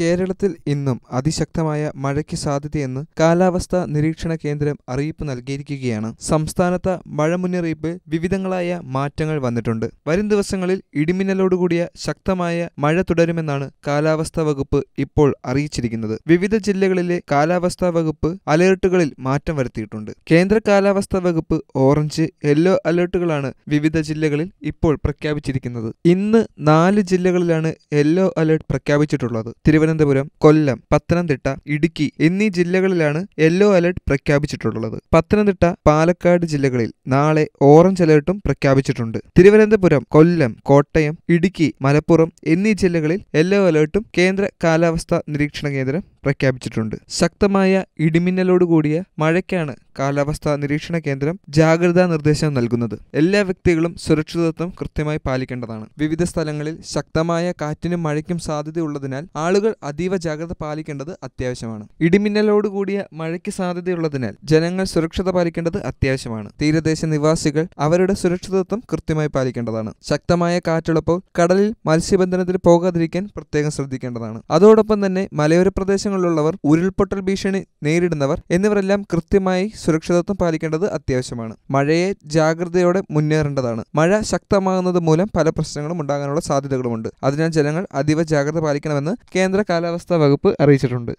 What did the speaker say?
കേരളത്തിൽ ഇന്നും അതിശക്തമായ മഴയ്ക്ക് സാധ്യതയെന്ന് കാലാവസ്ഥാ നിരീക്ഷണ കേന്ദ്രം അറിയിപ്പ് നൽകിയിരിക്കുകയാണ് സംസ്ഥാനത്ത് മഴ മുന്നറിയിപ്പ് വിവിധങ്ങളായ മാറ്റങ്ങൾ വന്നിട്ടുണ്ട് വരും ദിവസങ്ങളിൽ ഇടിമിന്നലോടുകൂടിയ ശക്തമായ മഴ തുടരുമെന്നാണ് കാലാവസ്ഥാ വകുപ്പ് ഇപ്പോൾ അറിയിച്ചിരിക്കുന്നത് വിവിധ ജില്ലകളിലെ കാലാവസ്ഥാ വകുപ്പ് അലേർട്ടുകളിൽ മാറ്റം വരുത്തിയിട്ടുണ്ട് കേന്ദ്ര കാലാവസ്ഥാ വകുപ്പ് ഓറഞ്ച് യെല്ലോ അലേർട്ടുകളാണ് വിവിധ ജില്ലകളിൽ ഇപ്പോൾ പ്രഖ്യാപിച്ചിരിക്കുന്നത് ഇന്ന് നാല് ജില്ലകളിലാണ് യെല്ലോ അലേർട്ട് പ്രഖ്യാപിച്ചിട്ടുള്ളത് തിരുവനന്തപുരം തിരുവനന്തപുരം കൊല്ലം പത്തനംതിട്ട ഇടുക്കി എന്നീ ജില്ലകളിലാണ് യെല്ലോ അലർട്ട് പ്രഖ്യാപിച്ചിട്ടുള്ളത് പത്തനംതിട്ട പാലക്കാട് ജില്ലകളിൽ നാളെ ഓറഞ്ച് അലർട്ടും പ്രഖ്യാപിച്ചിട്ടുണ്ട് തിരുവനന്തപുരം കൊല്ലം കോട്ടയം ഇടുക്കി മലപ്പുറം എന്നീ ജില്ലകളിൽ യെല്ലോ അലർട്ടും കേന്ദ്ര കാലാവസ്ഥാ നിരീക്ഷണ കേന്ദ്രം പ്രഖ്യാപിച്ചിട്ടുണ്ട് ശക്തമായ ഇടിമിന്നലോടുകൂടിയ മഴയ്ക്കാണ് കാലാവസ്ഥാ നിരീക്ഷണ കേന്ദ്രം ജാഗ്രതാ നിർദ്ദേശം നൽകുന്നത് എല്ലാ വ്യക്തികളും സുരക്ഷിതത്വം കൃത്യമായി പാലിക്കേണ്ടതാണ് വിവിധ സ്ഥലങ്ങളിൽ ശക്തമായ കാറ്റിനും മഴയ്ക്കും സാധ്യതയുള്ളതിനാൽ ആളുകൾ അതീവ ജാഗ്രത പാലിക്കേണ്ടത് അത്യാവശ്യമാണ് ഇടിമിന്നലോടുകൂടിയ മഴയ്ക്ക് സാധ്യതയുള്ളതിനാൽ ജനങ്ങൾ സുരക്ഷിത പാലിക്കേണ്ടത് അത്യാവശ്യമാണ് തീരദേശ നിവാസികൾ അവരുടെ സുരക്ഷിതത്വം കൃത്യമായി പാലിക്കേണ്ടതാണ് ശക്തമായ കാറ്റുള്ളപ്പോൾ കടലിൽ മത്സ്യബന്ധനത്തിൽ പോകാതിരിക്കാൻ പ്രത്യേകം ശ്രദ്ധിക്കേണ്ടതാണ് അതോടൊപ്പം തന്നെ മലയോര പ്രദേശം പ്രദേശങ്ങളിലുള്ളവർ ഉരുൾപൊട്ടൽ ഭീഷണി നേരിടുന്നവർ എന്നിവരെല്ലാം കൃത്യമായി സുരക്ഷിതത്വം പാലിക്കേണ്ടത് അത്യാവശ്യമാണ് മഴയെ ജാഗ്രതയോടെ മുന്നേറേണ്ടതാണ് മഴ ശക്തമാകുന്നത് മൂലം പല പ്രശ്നങ്ങളും ഉണ്ടാകാനുള്ള സാധ്യതകളുമുണ്ട് അതിനാൽ ജനങ്ങൾ അതീവ ജാഗ്രത പാലിക്കണമെന്ന് കേന്ദ്ര കാലാവസ്ഥാ വകുപ്പ് അറിയിച്ചിട്ടുണ്ട്